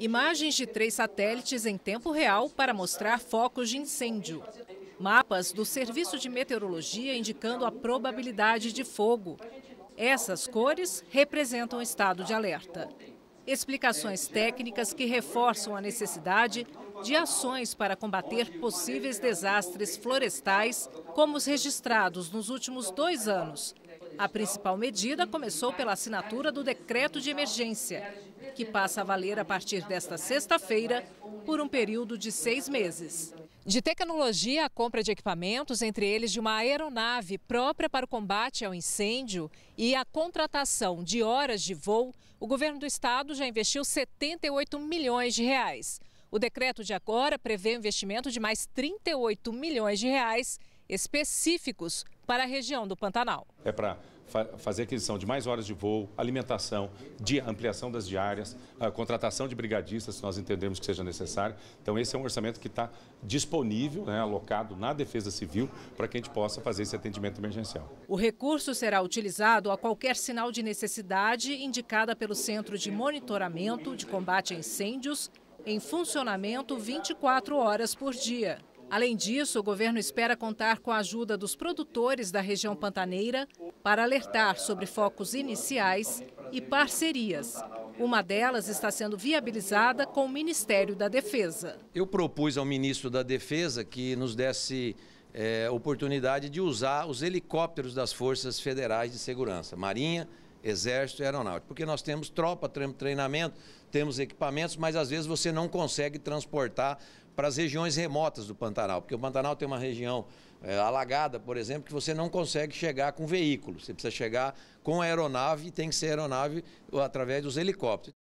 Imagens de três satélites em tempo real para mostrar focos de incêndio. Mapas do Serviço de Meteorologia indicando a probabilidade de fogo. Essas cores representam o estado de alerta. Explicações técnicas que reforçam a necessidade de ações para combater possíveis desastres florestais, como os registrados nos últimos dois anos. A principal medida começou pela assinatura do decreto de emergência, que passa a valer a partir desta sexta-feira por um período de seis meses. De tecnologia à compra de equipamentos, entre eles de uma aeronave própria para o combate ao incêndio e a contratação de horas de voo, o governo do estado já investiu 78 milhões de reais. O decreto de agora prevê um investimento de mais 38 milhões de reais específicos para a região do Pantanal. É para fazer aquisição de mais horas de voo, alimentação, de ampliação das diárias, ah, contratação de brigadistas, se nós entendermos que seja necessário. Então, esse é um orçamento que está disponível, né, alocado na Defesa Civil, para que a gente possa fazer esse atendimento emergencial. O recurso será utilizado a qualquer sinal de necessidade indicada pelo Centro de Monitoramento de Combate a Incêndios, em funcionamento 24 horas por dia. Além disso, o governo espera contar com a ajuda dos produtores da região pantaneira para alertar sobre focos iniciais e parcerias. Uma delas está sendo viabilizada com o Ministério da Defesa. Eu propus ao ministro da Defesa que nos desse é, oportunidade de usar os helicópteros das Forças Federais de Segurança, Marinha, Exército e Aeronáutica, porque nós temos tropa, treinamento, temos equipamentos, mas às vezes você não consegue transportar para as regiões remotas do Pantanal, porque o Pantanal tem uma região é, alagada, por exemplo, que você não consegue chegar com veículo, você precisa chegar com aeronave e tem que ser aeronave através dos helicópteros.